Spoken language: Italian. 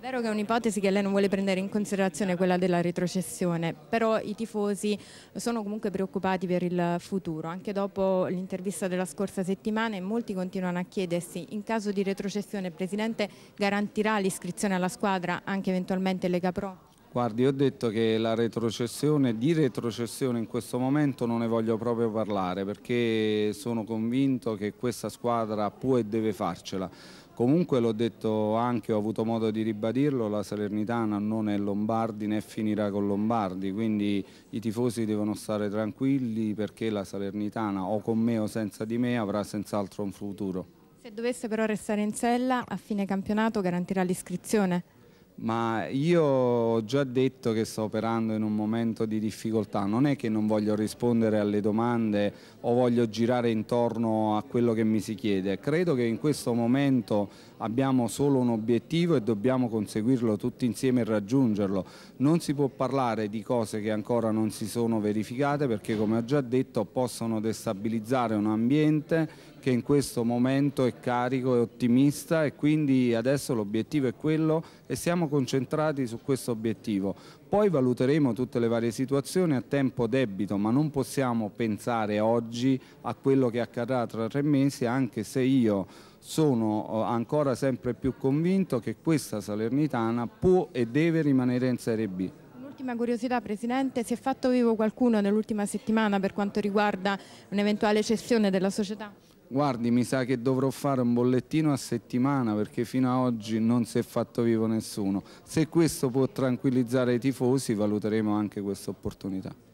È vero che è un'ipotesi che lei non vuole prendere in considerazione quella della retrocessione, però i tifosi sono comunque preoccupati per il futuro. Anche dopo l'intervista della scorsa settimana molti continuano a chiedersi in caso di retrocessione il Presidente garantirà l'iscrizione alla squadra anche eventualmente Lega Pro? Guardi, ho detto che la retrocessione, di retrocessione in questo momento non ne voglio proprio parlare perché sono convinto che questa squadra può e deve farcela. Comunque l'ho detto anche, ho avuto modo di ribadirlo, la Salernitana non è Lombardi né finirà con Lombardi, quindi i tifosi devono stare tranquilli perché la Salernitana o con me o senza di me avrà senz'altro un futuro. Se dovesse però restare in sella, a fine campionato garantirà l'iscrizione? ma io ho già detto che sto operando in un momento di difficoltà, non è che non voglio rispondere alle domande o voglio girare intorno a quello che mi si chiede, credo che in questo momento abbiamo solo un obiettivo e dobbiamo conseguirlo tutti insieme e raggiungerlo, non si può parlare di cose che ancora non si sono verificate perché come ho già detto possono destabilizzare un ambiente che in questo momento è carico e ottimista e quindi adesso l'obiettivo è quello e siamo concentrati su questo obiettivo. Poi valuteremo tutte le varie situazioni a tempo debito, ma non possiamo pensare oggi a quello che accadrà tra tre mesi, anche se io sono eh, ancora sempre più convinto che questa Salernitana può e deve rimanere in Serie B. Un'ultima curiosità Presidente, si è fatto vivo qualcuno nell'ultima settimana per quanto riguarda un'eventuale cessione della società? Guardi, mi sa che dovrò fare un bollettino a settimana perché fino ad oggi non si è fatto vivo nessuno. Se questo può tranquillizzare i tifosi, valuteremo anche questa opportunità.